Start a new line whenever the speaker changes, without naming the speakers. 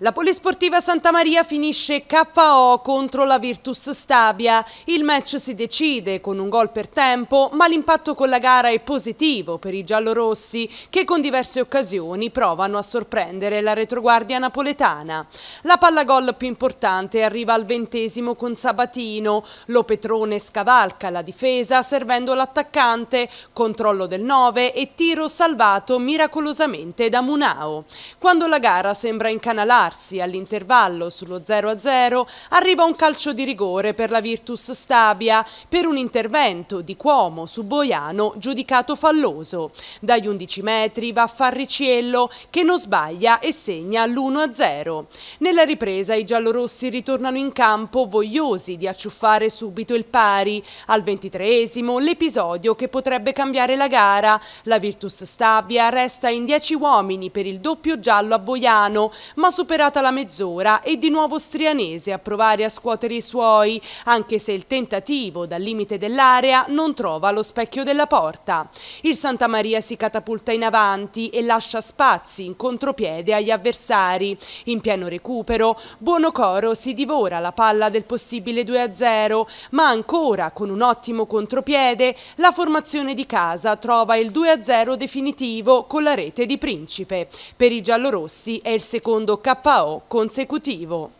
La Polisportiva Santa Maria finisce KO contro la Virtus Stabia. Il match si decide con un gol per tempo, ma l'impatto con la gara è positivo per i giallorossi che con diverse occasioni provano a sorprendere la retroguardia napoletana. La palla gol più importante arriva al ventesimo con Sabatino. Lopetrone scavalca la difesa servendo l'attaccante, controllo del 9 e tiro salvato miracolosamente da Munao. Quando la gara sembra incanalare rialzarsi all'intervallo sullo 0-0 arriva un calcio di rigore per la Virtus Stabia per un intervento di Cuomo su Boiano giudicato falloso. Dagli 11 metri va Farriciello che non sbaglia e segna l'1-0. Nella ripresa i giallorossi ritornano in campo vogliosi di acciuffare subito il pari. Al 23esimo l'episodio che potrebbe cambiare la gara. La Virtus Stabia resta in 10 uomini per il doppio giallo a Boiano ma supera superata la mezz'ora e di nuovo Strianese a provare a scuotere i suoi, anche se il tentativo dal limite dell'area non trova lo specchio della porta. Il Santa Maria si catapulta in avanti e lascia spazi in contropiede agli avversari. In pieno recupero, Buonocoro si divora la palla del possibile 2-0, ma ancora con un ottimo contropiede la formazione di casa trova il 2-0 definitivo con la rete di Principe. Per i giallorossi è il secondo cappello KO consecutivo.